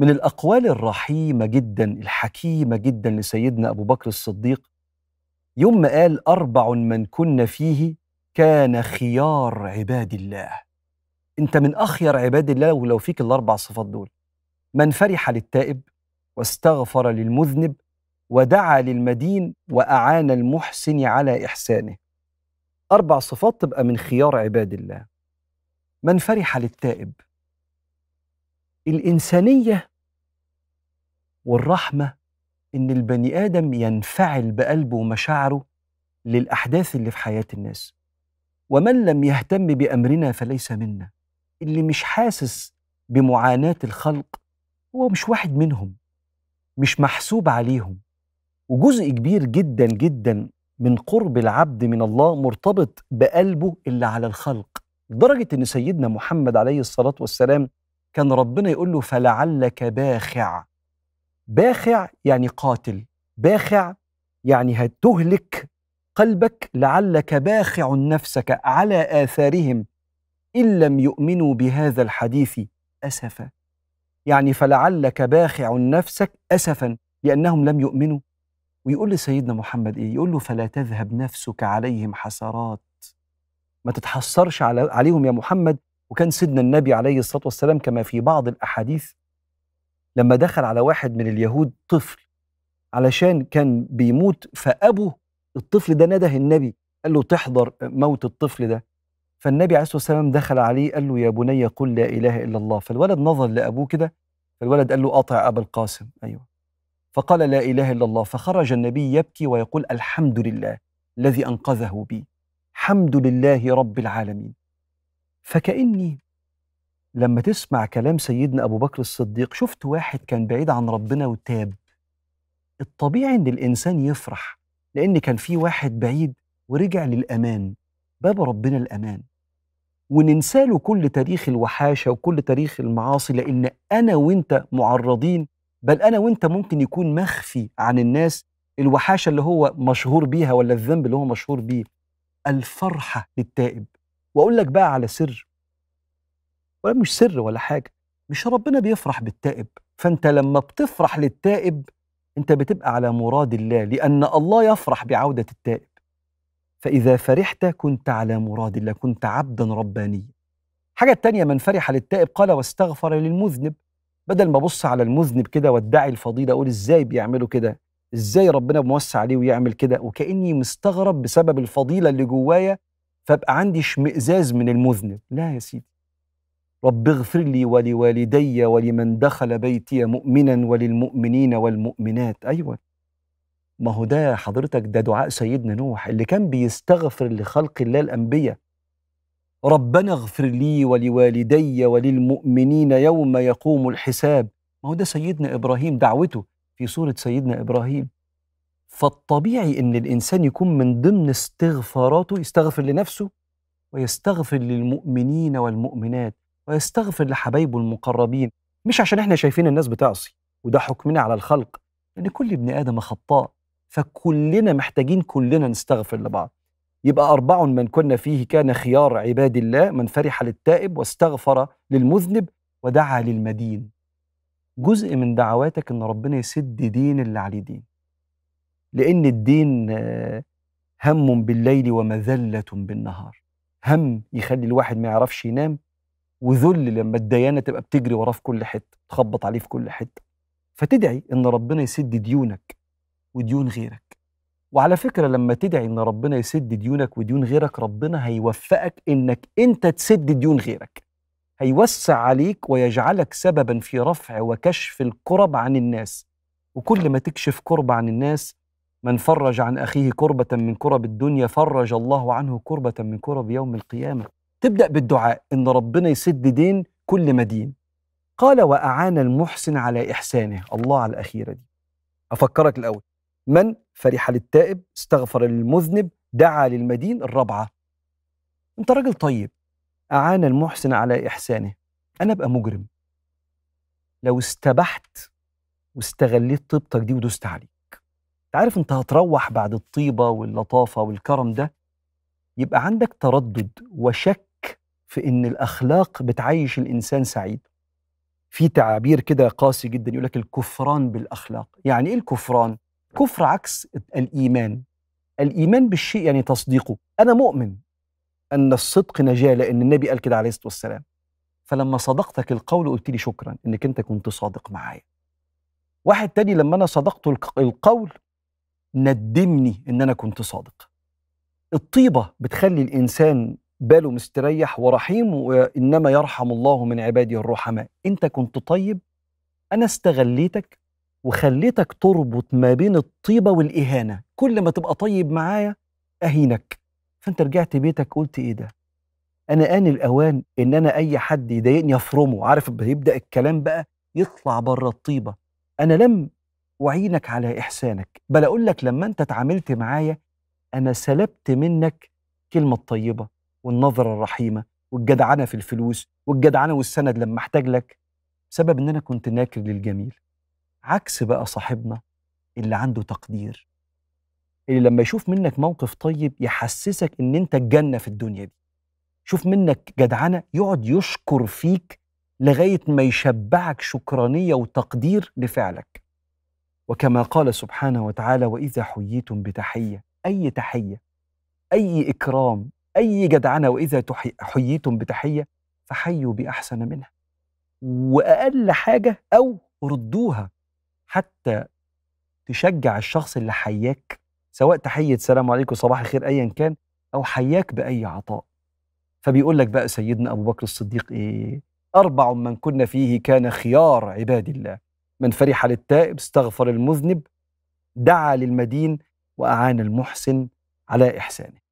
من الأقوال الرحيمة جدا الحكيمة جدا لسيدنا أبو بكر الصديق يوم ما قال أربع من كن فيه كان خيار عباد الله أنت من أخير عباد الله ولو فيك الأربع صفات دول من فرح للتائب واستغفر للمذنب ودعا للمدين وأعان المحسن على إحسانه أربع صفات تبقى من خيار عباد الله من فرح للتائب الإنسانية والرحمه ان البني ادم ينفعل بقلبه ومشاعره للاحداث اللي في حياه الناس ومن لم يهتم بامرنا فليس منا اللي مش حاسس بمعاناه الخلق هو مش واحد منهم مش محسوب عليهم وجزء كبير جدا جدا من قرب العبد من الله مرتبط بقلبه اللي على الخلق لدرجه ان سيدنا محمد عليه الصلاه والسلام كان ربنا يقول له فلعلك باخع باخع يعني قاتل باخع يعني هتهلك قلبك لعلك باخع نفسك على آثارهم إن لم يؤمنوا بهذا الحديث أسفا يعني فلعلك باخع نفسك أسفا لأنهم لم يؤمنوا ويقول لسيدنا محمد إيه يقول له فلا تذهب نفسك عليهم حسرات ما تتحسرش على عليهم يا محمد وكان سيدنا النبي عليه الصلاة والسلام كما في بعض الأحاديث لما دخل على واحد من اليهود طفل علشان كان بيموت فأبوه الطفل ده نده النبي قال له تحضر موت الطفل ده فالنبي عليه الصلاة والسلام دخل عليه قال له يا بني قل لا إله إلا الله فالولد نظر لأبوه كده فالولد قال له أطع أبا القاسم أيوه فقال لا إله إلا الله فخرج النبي يبكي ويقول الحمد لله الذي أنقذه بي حمد لله رب العالمين فكأني لما تسمع كلام سيدنا أبو بكر الصديق شفت واحد كان بعيد عن ربنا وتاب الطبيعي إن الإنسان يفرح لأن كان في واحد بعيد ورجع للأمان باب ربنا الأمان وننسى له كل تاريخ الوحاشة وكل تاريخ المعاصي لأن أنا وإنت معرضين بل أنا وإنت ممكن يكون مخفي عن الناس الوحاشة اللي هو مشهور بيها ولا الذنب اللي هو مشهور بيه الفرحة للتائب وأقول لك بقى على سر ولا مش سر ولا حاجه مش ربنا بيفرح بالتائب فانت لما بتفرح للتائب انت بتبقى على مراد الله لان الله يفرح بعوده التائب فاذا فرحت كنت على مراد الله كنت عبدا ربانيا الحاجه الثانيه من فرح للتائب قال واستغفر للمذنب بدل ما ابص على المذنب كده وادعي الفضيله اقول ازاي بيعملوا كده ازاي ربنا موسع عليه ويعمل كده وكاني مستغرب بسبب الفضيله اللي جوايا فابقى عندي اشمئزاز من المذنب لا يا سيدي رب اغفر لي ولوالدي ولمن دخل بيتي مؤمنا وللمؤمنين والمؤمنات أيوة ما هو ده حضرتك ده دعاء سيدنا نوح اللي كان بيستغفر لخلق الله الأنبياء ربنا اغفر لي ولوالدي وللمؤمنين يوم يقوم الحساب ما هو ده سيدنا إبراهيم دعوته في سورة سيدنا إبراهيم فالطبيعي ان الانسان يكون من ضمن استغفاراته يستغفر لنفسه ويستغفر للمؤمنين والمؤمنات ويستغفر لحبايبه المقربين مش عشان احنا شايفين الناس بتعصي وده حكمنا على الخلق لأن كل ابن آدم خطاء فكلنا محتاجين كلنا نستغفر لبعض يبقى أربع من كنا فيه كان خيار عباد الله من فرح للتائب واستغفر للمذنب ودعا للمدين جزء من دعواتك إن ربنا يسد دين اللي عليه دين لأن الدين هم بالليل ومذلة بالنهار هم يخلي الواحد ما يعرفش ينام وذل لما الديانة تبقى بتجري وراه في كل حتة تخبط عليه في كل حتة فتدعي إن ربنا يسد ديونك وديون غيرك وعلى فكرة لما تدعي إن ربنا يسد ديونك وديون غيرك ربنا هيوفقك إنك أنت تسد ديون غيرك هيوسع عليك ويجعلك سببا في رفع وكشف الكرب عن الناس وكل ما تكشف كرب عن الناس من فرج عن أخيه كربة من كرب الدنيا فرج الله عنه كربة من كرب يوم القيامة تبدأ بالدعاء إن ربنا يسد دين كل مدين قال وأعان المحسن على إحسانه الله على الأخيرة دي أفكرك الأول من فرح للتائب استغفر للمذنب دعا للمدين الرابعة أنت راجل طيب أعان المحسن على إحسانه أنا أبقى مجرم لو استبحت واستغليت طيبتك دي ودوست عليك عارف انت هتروح بعد الطيبة واللطافة والكرم ده يبقى عندك تردد وشك في ان الاخلاق بتعيش الانسان سعيد في تعابير كده قاسي جدا يقول لك الكفران بالاخلاق يعني ايه الكفران كفر عكس الايمان الايمان بالشيء يعني تصديقه انا مؤمن ان الصدق نجاه لان النبي قال كده عليه الصلاه والسلام فلما صدقتك القول قلت لي شكرا انك انت كنت صادق معايا واحد تاني لما انا صدقت القول ندمني ان انا كنت صادق الطيبه بتخلي الانسان باله مستريح ورحيم وإنما يرحم الله من عباده الرحماء أنت كنت طيب أنا استغليتك وخليتك تربط ما بين الطيبة والإهانة كل ما تبقى طيب معايا أهينك فأنت رجعت بيتك قلت إيه ده أنا آن الأوان إن أنا أي حد يضايقني أفرمه عارف بيبدأ الكلام بقى يطلع بره الطيبة أنا لم أعينك على إحسانك بل أقول لك لما أنت اتعاملت معايا أنا سلبت منك كلمة طيبة والنظرة الرحيمة والجدعنة في الفلوس والجدعنة والسند لما احتاج لك بسبب ان انا كنت ناكر للجميل عكس بقى صاحبنا اللي عنده تقدير اللي لما يشوف منك موقف طيب يحسسك ان انت الجنة في الدنيا دي شوف منك جدعنة يقعد يشكر فيك لغاية ما يشبعك شكرانية وتقدير لفعلك وكما قال سبحانه وتعالى وإذا حييتم بتحية أي تحية أي إكرام أي جدعنة وإذا حييتم بتحية فحيوا بأحسن منها وأقل حاجة أو ردوها حتى تشجع الشخص اللي حياك سواء تحية سلام عليكم صباح الخير أيا كان أو حياك بأي عطاء فبيقول لك بقى سيدنا أبو بكر الصديق إيه أربع من كنا فيه كان خيار عباد الله من فرح للتائب استغفر المذنب دعا للمدين وأعان المحسن على إحسانه